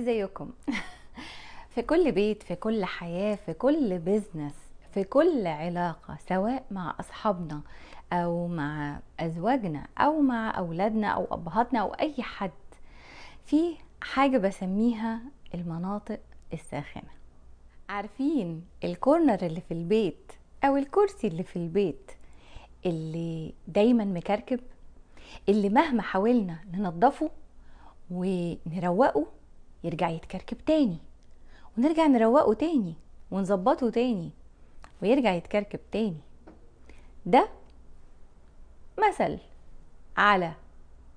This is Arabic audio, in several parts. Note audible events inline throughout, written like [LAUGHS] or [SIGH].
ازيكم [LAUGHS] في كل بيت في كل حياه في كل بيزنس في كل علاقه سواء مع اصحابنا او مع ازواجنا او مع اولادنا او ابهاتنا او اي حد في حاجه بسميها المناطق الساخنه عارفين الكورنر اللي في البيت او الكرسي اللي في البيت اللي دايما مكركب اللي مهما حاولنا ننضفه ونروقه يرجع يتكركب تاني ونرجع نروقه تاني ونظبطه تاني ويرجع يتكركب تاني ده مثل على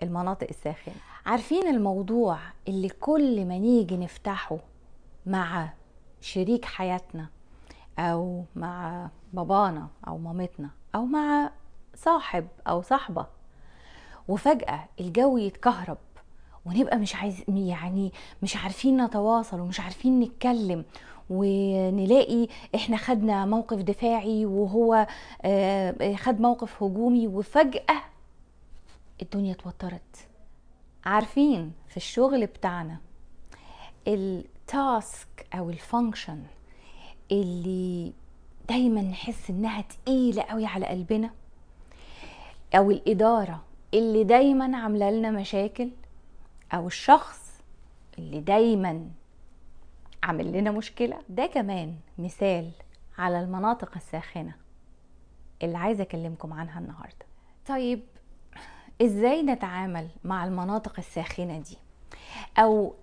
المناطق الساخنة عارفين الموضوع اللي كل ما نيجي نفتحه مع شريك حياتنا او مع بابانا او مامتنا او مع صاحب او صاحبه وفجاه الجو يتكهرب ونبقى مش عايز يعني مش عارفين نتواصل ومش عارفين نتكلم ونلاقي احنا خدنا موقف دفاعي وهو آه، خد موقف هجومي وفجأة الدنيا اتوترت عارفين في الشغل بتاعنا التاسك او الفانكشن اللي دايما نحس انها تقيلة قوي على قلبنا او الادارة اللي دايما عاملة لنا مشاكل او الشخص اللي دايما عامل لنا مشكله ده كمان مثال على المناطق الساخنه اللي عايزه اكلمكم عنها النهارده طيب ازاي نتعامل مع المناطق الساخنه دي او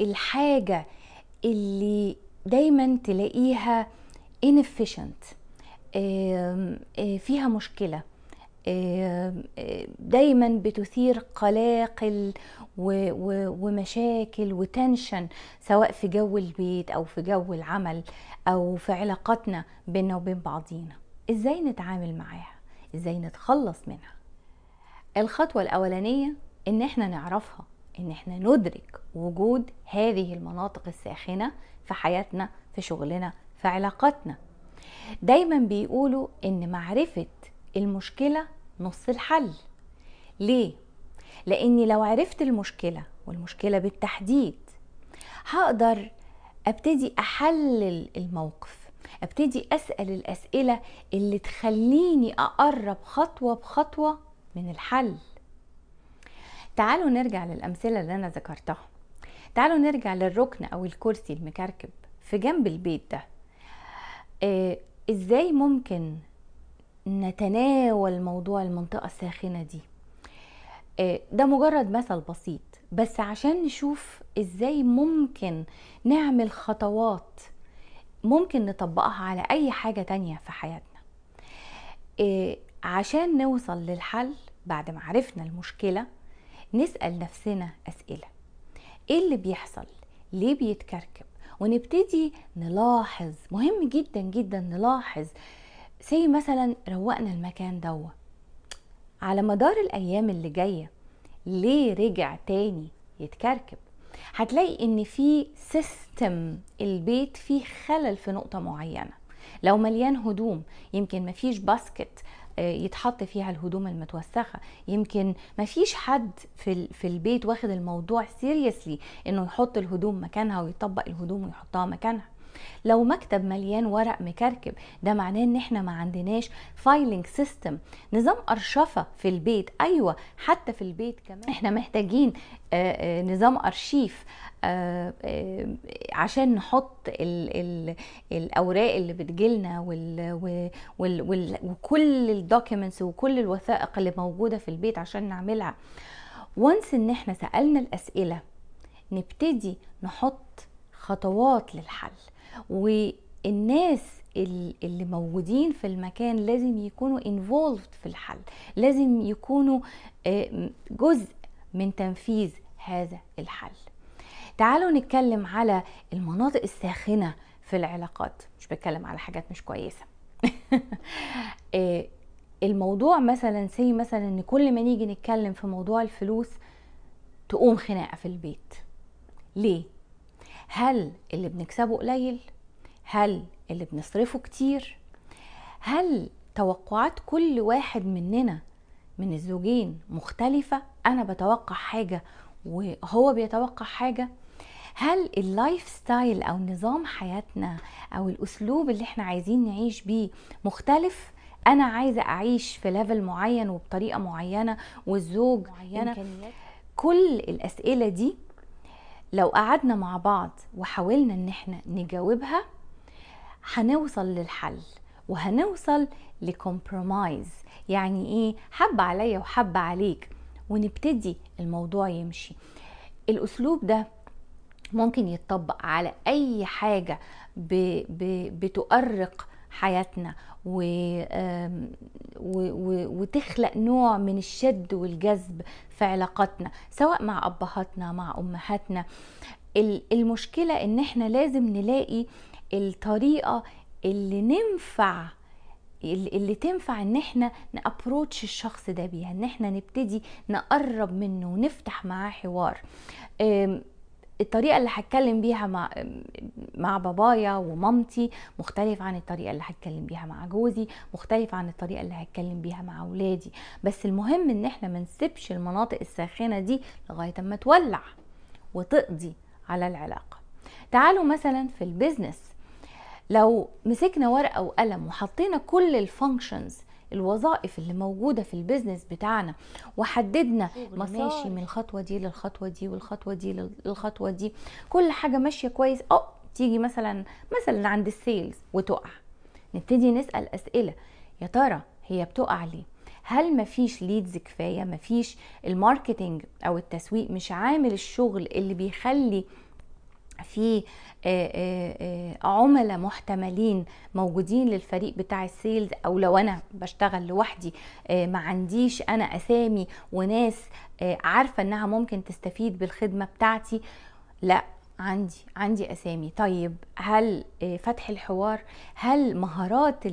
الحاجه اللي دايما تلاقيها inefficient آه، فيها مشكله آه، آه، دايما بتثير قلاقل ومشاكل وتنشن سواء في جو البيت او في جو العمل او في علاقاتنا بينا وبين بعضينا ازاي نتعامل معاها ازاي نتخلص منها الخطوه الاولانيه ان احنا نعرفها ان احنا ندرك وجود هذه المناطق الساخنه في حياتنا في شغلنا في علاقاتنا دايما بيقولوا ان معرفه المشكله نص الحل ليه لاني لو عرفت المشكله والمشكله بالتحديد هقدر ابتدي احلل الموقف ابتدي اسال الاسئله اللي تخليني اقرب خطوه بخطوه من الحل تعالوا نرجع للامثله اللي انا ذكرتها تعالوا نرجع للركن او الكرسي المكركب في جنب البيت ده آه، ازاي ممكن نتناول موضوع المنطقة الساخنة دي آه، ده مجرد مثل بسيط بس عشان نشوف ازاي ممكن نعمل خطوات ممكن نطبقها على اي حاجة تانية في حياتنا آه، عشان نوصل للحل بعد ما عرفنا المشكلة نسأل نفسنا اسئلة ايه اللي بيحصل ليه بيتكركب ونبتدي نلاحظ مهم جدا جدا نلاحظ سي مثلا روقنا المكان دو على مدار الايام اللي جايه ليه رجع تاني يتكركب هتلاقي ان في سيستم البيت فيه خلل في نقطه معينه لو مليان هدوم يمكن مفيش باسكت آه، يتحط فيها الهدوم المتوسخه يمكن مفيش حد في في البيت واخد الموضوع سيريسلي انه يحط الهدوم مكانها ويطبق الهدوم ويحطها مكانها لو مكتب مليان ورق مكركب ده معناه ان احنا ما عندناش فايلنج سيستم نظام ارشفه في البيت ايوه حتى في البيت كمان احنا محتاجين آه، آه، نظام ارشيف آه، عشان نحط الـ الـ الاوراق اللي بتجيلنا وال وال وال وكل الدوكيومنتس وكل الوثائق اللي موجوده في البيت عشان نعملها وانس ان احنا سالنا الاسئله نبتدي نحط خطوات للحل والناس اللي موجودين في المكان لازم يكونوا involved في الحل لازم يكونوا آه، جزء من تنفيذ هذا الحل تعالوا نتكلم على المناطق الساخنة في العلاقات مش بتكلم على حاجات مش كويسة [LAUGHS] آه، الموضوع مثلا سي مثلا ان كل ما نيجي نتكلم في موضوع الفلوس تقوم خناقة في البيت ليه هل اللي بنكسبه قليل هل اللي بنصرفه كتير هل توقعات كل واحد مننا من الزوجين مختلفة أنا بتوقع حاجة وهو بيتوقع حاجة هل اللايف ستايل أو نظام حياتنا أو الأسلوب اللي احنا عايزين نعيش بيه مختلف أنا عايزة أعيش في ليفل معين وبطريقة معينة والزوج معينة كل الأسئلة دي لو قعدنا مع بعض وحاولنا ان احنا نجاوبها هنوصل للحل وهنوصل لكمبرومايز يعني ايه حب عليا وحب عليك ونبتدي الموضوع يمشي الاسلوب ده ممكن يتطبق على اي حاجه بتؤرق حياتنا و... و... وتخلق نوع من الشد والجذب في علاقاتنا سواء مع ابهاتنا مع امهاتنا المشكله ان احنا لازم نلاقي الطريقه اللي ننفع اللي تنفع ان احنا نابروتش الشخص ده بيها ان احنا نبتدي نقرب منه ونفتح معاه حوار الطريقه اللي هتكلم بيها مع مع بابايا ومامتي مختلف عن الطريقه اللي هتكلم بيها مع جوزي مختلف عن الطريقه اللي هتكلم بيها مع اولادي بس المهم ان احنا ما نسيبش المناطق الساخنه دي لغايه اما تولع وتقضي على العلاقه تعالوا مثلا في البيزنس لو مسكنا ورقه وقلم وحطينا كل الفانكشنز الوظائف اللي موجوده في البيزنس بتاعنا وحددنا ماشي من الخطوه دي للخطوه دي والخطوه دي للخطوه دي كل حاجه ماشيه كويس اه تيجي مثلا مثلا عند السيلز وتقع نبتدي نسال اسئله يا ترى هي بتقع ليه هل مفيش ليدز كفايه مفيش الماركتنج او التسويق مش عامل الشغل اللي بيخلي في آه، آه، آه، عملاء محتملين موجودين للفريق بتاع السيلز او لو انا بشتغل لوحدي ما عنديش انا اسامي وناس عارفه انها ممكن تستفيد بالخدمه بتاعتي لا عندي عندي اسامي طيب هل آه، فتح الحوار هل مهارات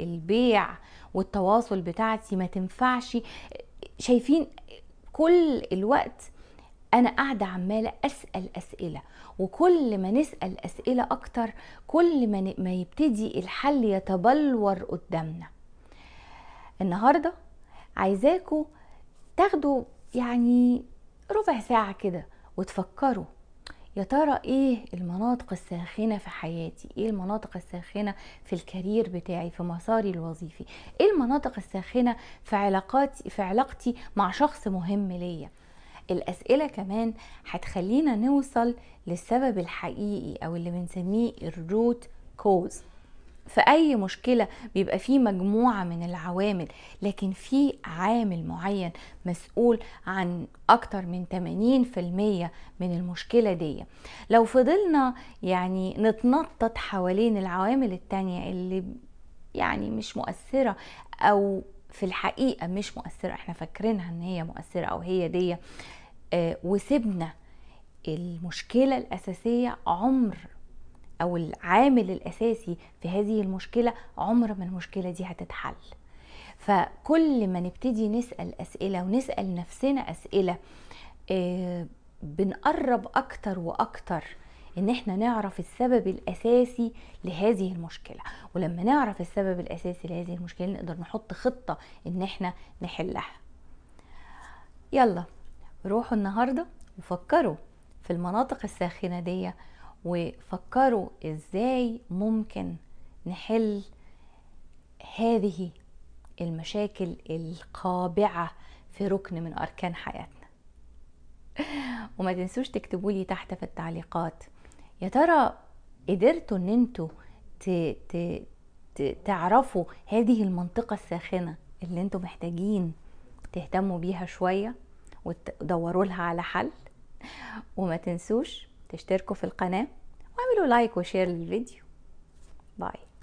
البيع والتواصل بتاعتي ما تنفعش شايفين كل الوقت انا قاعده عماله اسال اسئله وكل ما نسال اسئله اكتر كل ما, ما يبتدي الحل يتبلور قدامنا النهارده عايزاكم تاخدوا يعني ربع ساعه كده وتفكروا يا ترى ايه المناطق الساخنة في حياتي ايه المناطق الساخنة في الكارير بتاعي في مساري الوظيفي ايه المناطق الساخنة في علاقاتي في علاقتي مع شخص مهم ليا الأسئلة كمان هتخلينا نوصل للسبب الحقيقي أو اللي بنسميه الروت كوز في اي مشكله بيبقى فيه مجموعه من العوامل لكن في عامل معين مسؤول عن اكتر من 80% من المشكله دي لو فضلنا يعني نتنطط حوالين العوامل التانية اللي يعني مش مؤثره او في الحقيقه مش مؤثره احنا فاكرينها ان هي مؤثره او هي دي وسبنا آه، وسيبنا المشكله الاساسيه عمر او العامل الاساسي في هذه المشكله عمر ما المشكله دي هتتحل فكل ما نبتدي نسال اسئله ونسال نفسنا اسئله آه، بنقرب اكتر واكتر ان احنا نعرف السبب الاساسي لهذه المشكله ولما نعرف السبب الاساسي لهذه المشكله نقدر نحط خطه ان احنا نحلها يلا روحوا النهارده وفكروا في المناطق الساخنه دي وفكروا ازاي ممكن نحل هذه المشاكل القابعة في ركن من أركان حياتنا [LAUGHS] وما تنسوش تكتبوا لي تحت في التعليقات يا ترى قدرتوا ان انتوا تعرفوا هذه المنطقة الساخنة اللي انتوا محتاجين تهتموا بيها شوية وتدوروا لها على حل [LAUGHS] وما تنسوش تشتركوا في القناة واعملوا لايك وشير للفيديو باي